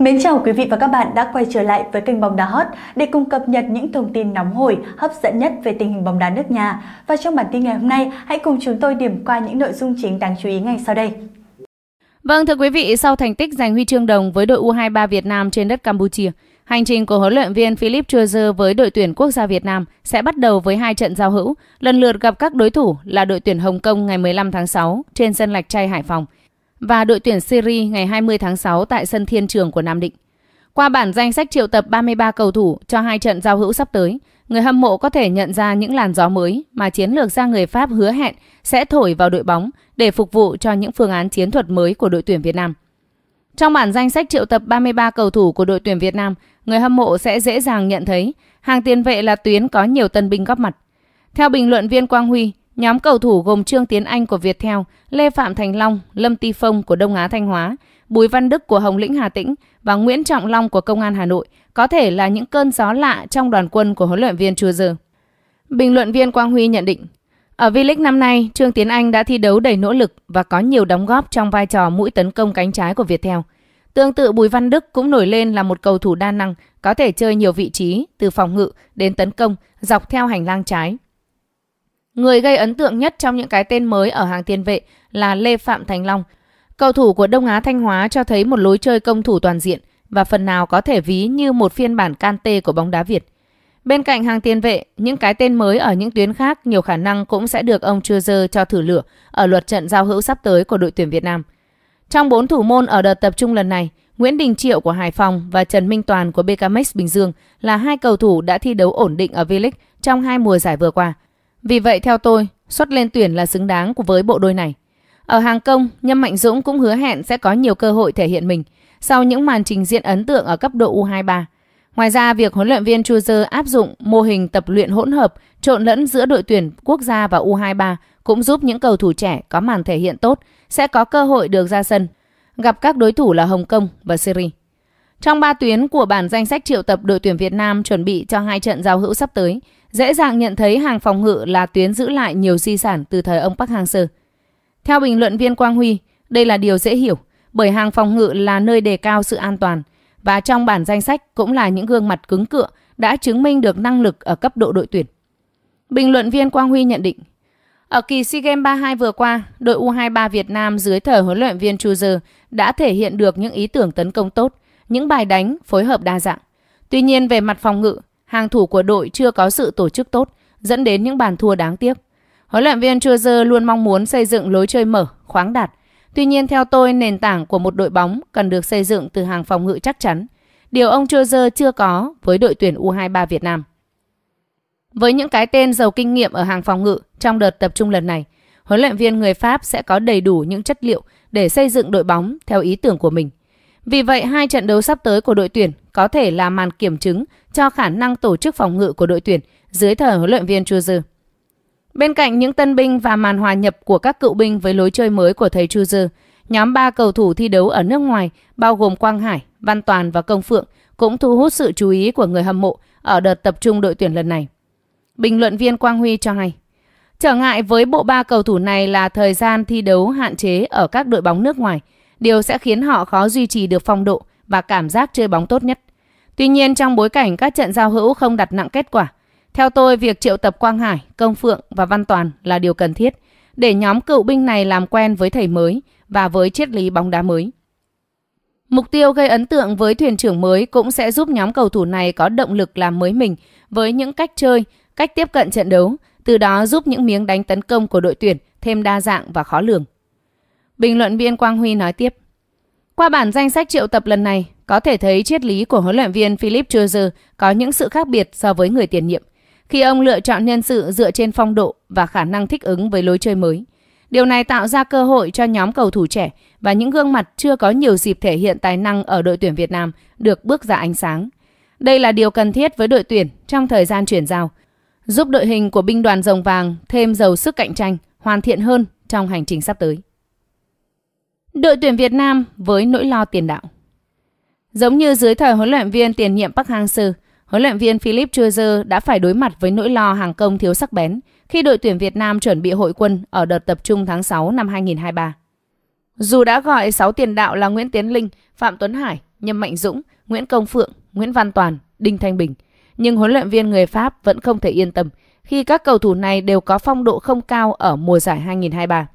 Mến chào quý vị và các bạn đã quay trở lại với kênh bóng đá hot để cùng cập nhật những thông tin nóng hổi, hấp dẫn nhất về tình hình bóng đá nước nhà. Và trong bản tin ngày hôm nay, hãy cùng chúng tôi điểm qua những nội dung chính đáng chú ý ngay sau đây. Vâng thưa quý vị, sau thành tích giành huy chương đồng với đội U23 Việt Nam trên đất Campuchia, hành trình của huấn luyện viên Philip Chuzer với đội tuyển quốc gia Việt Nam sẽ bắt đầu với hai trận giao hữu, lần lượt gặp các đối thủ là đội tuyển Hồng Kông ngày 15 tháng 6 trên sân Lạch Tray Hải Phòng – và đội tuyển Syria ngày 20 tháng 6 tại sân Thiên Trường của Nam Định. Qua bản danh sách triệu tập 33 cầu thủ cho hai trận giao hữu sắp tới, người hâm mộ có thể nhận ra những làn gió mới mà chiến lược gia người Pháp hứa hẹn sẽ thổi vào đội bóng để phục vụ cho những phương án chiến thuật mới của đội tuyển Việt Nam. Trong bản danh sách triệu tập 33 cầu thủ của đội tuyển Việt Nam, người hâm mộ sẽ dễ dàng nhận thấy hàng tiền vệ là tuyến có nhiều tân binh góp mặt. Theo bình luận viên Quang Huy, Nhóm cầu thủ gồm Trương Tiến Anh của Viettel, Lê Phạm Thành Long, Lâm Ti Phong của Đông Á Thanh Hóa, Bùi Văn Đức của Hồng Lĩnh Hà Tĩnh và Nguyễn Trọng Long của Công an Hà Nội có thể là những cơn gió lạ trong đoàn quân của huấn luyện viên Chua Giờ. Bình luận viên Quang Huy nhận định, ở V-League năm nay, Trương Tiến Anh đã thi đấu đầy nỗ lực và có nhiều đóng góp trong vai trò mũi tấn công cánh trái của Viettel. Tương tự Bùi Văn Đức cũng nổi lên là một cầu thủ đa năng, có thể chơi nhiều vị trí, từ phòng ngự đến tấn công, dọc theo hành lang trái. Người gây ấn tượng nhất trong những cái tên mới ở hàng tiền vệ là Lê Phạm Thành Long. Cầu thủ của Đông Á Thanh Hóa cho thấy một lối chơi công thủ toàn diện và phần nào có thể ví như một phiên bản can tê của bóng đá Việt. Bên cạnh hàng tiền vệ, những cái tên mới ở những tuyến khác nhiều khả năng cũng sẽ được ông Trưa Dơ cho thử lửa ở luật trận giao hữu sắp tới của đội tuyển Việt Nam. Trong bốn thủ môn ở đợt tập trung lần này, Nguyễn Đình Triệu của Hải Phòng và Trần Minh Toàn của BKMX Bình Dương là hai cầu thủ đã thi đấu ổn định ở V-League trong hai mùa giải vừa qua – vì vậy theo tôi, xuất lên tuyển là xứng đáng của với bộ đôi này. Ở hàng công, Nhâm Mạnh Dũng cũng hứa hẹn sẽ có nhiều cơ hội thể hiện mình sau những màn trình diễn ấn tượng ở cấp độ U23. Ngoài ra, việc huấn luyện viên Chuzer áp dụng mô hình tập luyện hỗn hợp trộn lẫn giữa đội tuyển quốc gia và U23 cũng giúp những cầu thủ trẻ có màn thể hiện tốt sẽ có cơ hội được ra sân, gặp các đối thủ là Hồng Kông và Syria. Trong ba tuyến của bản danh sách triệu tập đội tuyển Việt Nam chuẩn bị cho hai trận giao hữu sắp tới, dễ dàng nhận thấy hàng phòng ngự là tuyến giữ lại nhiều di sản từ thời ông Park Hang-seo. Theo bình luận viên Quang Huy, đây là điều dễ hiểu bởi hàng phòng ngự là nơi đề cao sự an toàn và trong bản danh sách cũng là những gương mặt cứng cựa đã chứng minh được năng lực ở cấp độ đội tuyển. Bình luận viên Quang Huy nhận định, ở kỳ SEA Games 32 vừa qua, đội U23 Việt Nam dưới thời huấn luyện viên Chu Dơ đã thể hiện được những ý tưởng tấn công tốt, những bài đánh phối hợp đa dạng. Tuy nhiên về mặt phòng ngự, hàng thủ của đội chưa có sự tổ chức tốt, dẫn đến những bàn thua đáng tiếc. Huấn luyện viên Trujillo luôn mong muốn xây dựng lối chơi mở, khoáng đạt. Tuy nhiên theo tôi, nền tảng của một đội bóng cần được xây dựng từ hàng phòng ngự chắc chắn. Điều ông Trujillo chưa có với đội tuyển U23 Việt Nam. Với những cái tên giàu kinh nghiệm ở hàng phòng ngự trong đợt tập trung lần này, huấn luyện viên người Pháp sẽ có đầy đủ những chất liệu để xây dựng đội bóng theo ý tưởng của mình. Vì vậy, hai trận đấu sắp tới của đội tuyển có thể là màn kiểm chứng cho khả năng tổ chức phòng ngự của đội tuyển dưới thời huấn luyện viên Chu Dư. Bên cạnh những tân binh và màn hòa nhập của các cựu binh với lối chơi mới của thầy Chu Dư, nhóm ba cầu thủ thi đấu ở nước ngoài bao gồm Quang Hải, Văn Toàn và Công Phượng cũng thu hút sự chú ý của người hâm mộ ở đợt tập trung đội tuyển lần này. Bình luận viên Quang Huy cho hay, trở ngại với bộ ba cầu thủ này là thời gian thi đấu hạn chế ở các đội bóng nước ngoài – điều sẽ khiến họ khó duy trì được phong độ và cảm giác chơi bóng tốt nhất. Tuy nhiên trong bối cảnh các trận giao hữu không đặt nặng kết quả, theo tôi việc triệu tập Quang Hải, Công Phượng và Văn Toàn là điều cần thiết để nhóm cựu binh này làm quen với thầy mới và với triết lý bóng đá mới. Mục tiêu gây ấn tượng với thuyền trưởng mới cũng sẽ giúp nhóm cầu thủ này có động lực làm mới mình với những cách chơi, cách tiếp cận trận đấu, từ đó giúp những miếng đánh tấn công của đội tuyển thêm đa dạng và khó lường. Bình luận viên Quang Huy nói tiếp. Qua bản danh sách triệu tập lần này, có thể thấy triết lý của huấn luyện viên Philip Chuzer có những sự khác biệt so với người tiền nhiệm, khi ông lựa chọn nhân sự dựa trên phong độ và khả năng thích ứng với lối chơi mới. Điều này tạo ra cơ hội cho nhóm cầu thủ trẻ và những gương mặt chưa có nhiều dịp thể hiện tài năng ở đội tuyển Việt Nam được bước ra ánh sáng. Đây là điều cần thiết với đội tuyển trong thời gian chuyển giao, giúp đội hình của binh đoàn rồng vàng thêm giàu sức cạnh tranh, hoàn thiện hơn trong hành trình sắp tới. Đội tuyển Việt Nam với nỗi lo tiền đạo Giống như dưới thời huấn luyện viên tiền nhiệm Park Hang-seo, huấn luyện viên Philip Chuizer đã phải đối mặt với nỗi lo hàng công thiếu sắc bén khi đội tuyển Việt Nam chuẩn bị hội quân ở đợt tập trung tháng 6 năm 2023. Dù đã gọi 6 tiền đạo là Nguyễn Tiến Linh, Phạm Tuấn Hải, Nhâm Mạnh Dũng, Nguyễn Công Phượng, Nguyễn Văn Toàn, Đinh Thanh Bình, nhưng huấn luyện viên người Pháp vẫn không thể yên tâm khi các cầu thủ này đều có phong độ không cao ở mùa giải 2023.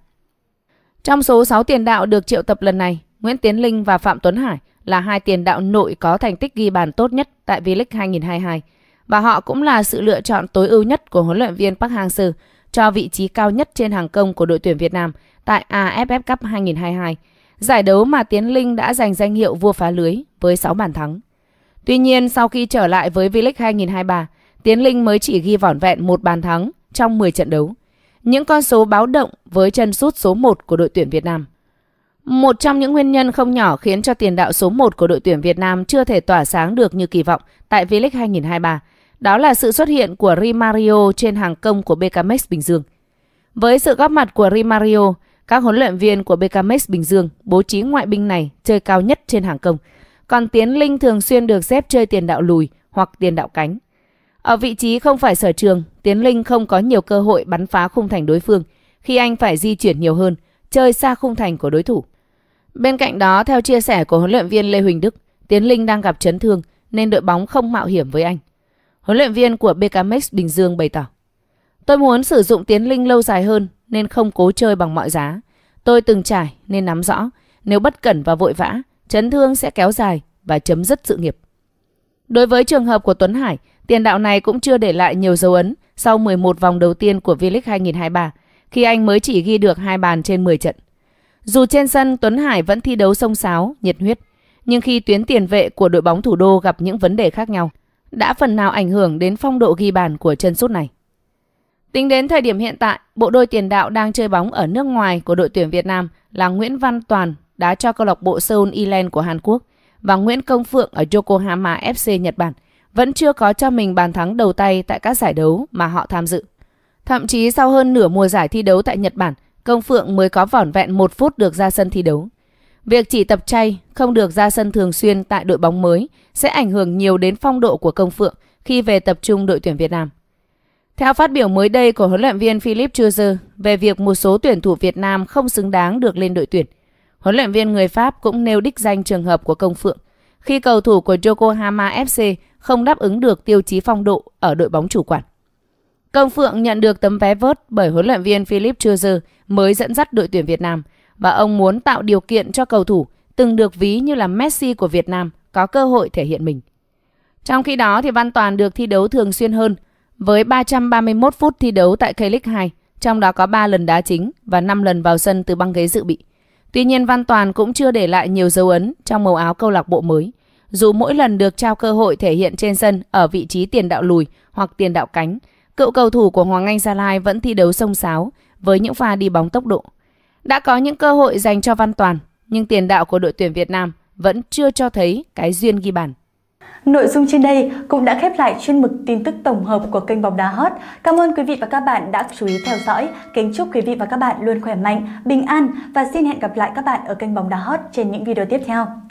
Trong số 6 tiền đạo được triệu tập lần này, Nguyễn Tiến Linh và Phạm Tuấn Hải là hai tiền đạo nội có thành tích ghi bàn tốt nhất tại V-League 2022 và họ cũng là sự lựa chọn tối ưu nhất của huấn luyện viên Park Hang-seo cho vị trí cao nhất trên hàng công của đội tuyển Việt Nam tại AFF Cup 2022, giải đấu mà Tiến Linh đã giành danh hiệu vua phá lưới với 6 bàn thắng. Tuy nhiên, sau khi trở lại với V-League 2023, Tiến Linh mới chỉ ghi vỏn vẹn một bàn thắng trong 10 trận đấu những con số báo động với chân sút số 1 của đội tuyển Việt Nam. Một trong những nguyên nhân không nhỏ khiến cho tiền đạo số 1 của đội tuyển Việt Nam chưa thể tỏa sáng được như kỳ vọng tại V-League 2023, đó là sự xuất hiện của Rimario trên hàng công của BKMX Bình Dương. Với sự góp mặt của Rimario, các huấn luyện viên của BKMX Bình Dương bố trí ngoại binh này chơi cao nhất trên hàng công, còn Tiến Linh thường xuyên được xếp chơi tiền đạo lùi hoặc tiền đạo cánh. Ở vị trí không phải sở trường, Tiến Linh không có nhiều cơ hội bắn phá khung thành đối phương khi anh phải di chuyển nhiều hơn, chơi xa khung thành của đối thủ. Bên cạnh đó, theo chia sẻ của huấn luyện viên Lê Huỳnh Đức, Tiến Linh đang gặp chấn thương nên đội bóng không mạo hiểm với anh. Huấn luyện viên của BKMX Bình Dương bày tỏ Tôi muốn sử dụng Tiến Linh lâu dài hơn nên không cố chơi bằng mọi giá. Tôi từng trải nên nắm rõ, nếu bất cẩn và vội vã, chấn thương sẽ kéo dài và chấm dứt sự nghiệp. Đối với trường hợp của Tuấn Hải, Tiền đạo này cũng chưa để lại nhiều dấu ấn sau 11 vòng đầu tiên của V-League 2023, khi anh mới chỉ ghi được hai bàn trên 10 trận. Dù trên sân Tuấn Hải vẫn thi đấu sông sáo, nhiệt huyết, nhưng khi tuyến tiền vệ của đội bóng thủ đô gặp những vấn đề khác nhau, đã phần nào ảnh hưởng đến phong độ ghi bàn của chân sút này. Tính đến thời điểm hiện tại, bộ đôi tiền đạo đang chơi bóng ở nước ngoài của đội tuyển Việt Nam là Nguyễn Văn Toàn đá cho câu lạc bộ Seoul Island của Hàn Quốc và Nguyễn Công Phượng ở Yokohama FC Nhật Bản – vẫn chưa có cho mình bàn thắng đầu tay tại các giải đấu mà họ tham dự. Thậm chí sau hơn nửa mùa giải thi đấu tại Nhật Bản, Công Phượng mới có vỏn vẹn một phút được ra sân thi đấu. Việc chỉ tập chay, không được ra sân thường xuyên tại đội bóng mới sẽ ảnh hưởng nhiều đến phong độ của Công Phượng khi về tập trung đội tuyển Việt Nam. Theo phát biểu mới đây của huấn luyện viên Philip Chuzer về việc một số tuyển thủ Việt Nam không xứng đáng được lên đội tuyển, huấn luyện viên người Pháp cũng nêu đích danh trường hợp của Công Phượng khi cầu thủ của Yokohama FC không đáp ứng được tiêu chí phong độ ở đội bóng chủ quản. Công Phượng nhận được tấm vé vớt bởi huấn luyện viên Philip Chuzer mới dẫn dắt đội tuyển Việt Nam và ông muốn tạo điều kiện cho cầu thủ từng được ví như là Messi của Việt Nam có cơ hội thể hiện mình. Trong khi đó thì Văn Toàn được thi đấu thường xuyên hơn với 331 phút thi đấu tại K-League 2, trong đó có 3 lần đá chính và 5 lần vào sân từ băng ghế dự bị. Tuy nhiên Văn Toàn cũng chưa để lại nhiều dấu ấn trong màu áo câu lạc bộ mới – dù mỗi lần được trao cơ hội thể hiện trên sân ở vị trí tiền đạo lùi hoặc tiền đạo cánh, cựu cầu thủ của Hoàng Anh Gia Lai vẫn thi đấu sông sáo với những pha đi bóng tốc độ. Đã có những cơ hội dành cho Văn Toàn, nhưng tiền đạo của đội tuyển Việt Nam vẫn chưa cho thấy cái duyên ghi bàn. Nội dung trên đây cũng đã khép lại chuyên mục tin tức tổng hợp của kênh bóng đá hot. Cảm ơn quý vị và các bạn đã chú ý theo dõi. Kính chúc quý vị và các bạn luôn khỏe mạnh, bình an và xin hẹn gặp lại các bạn ở kênh bóng đá hot trên những video tiếp theo.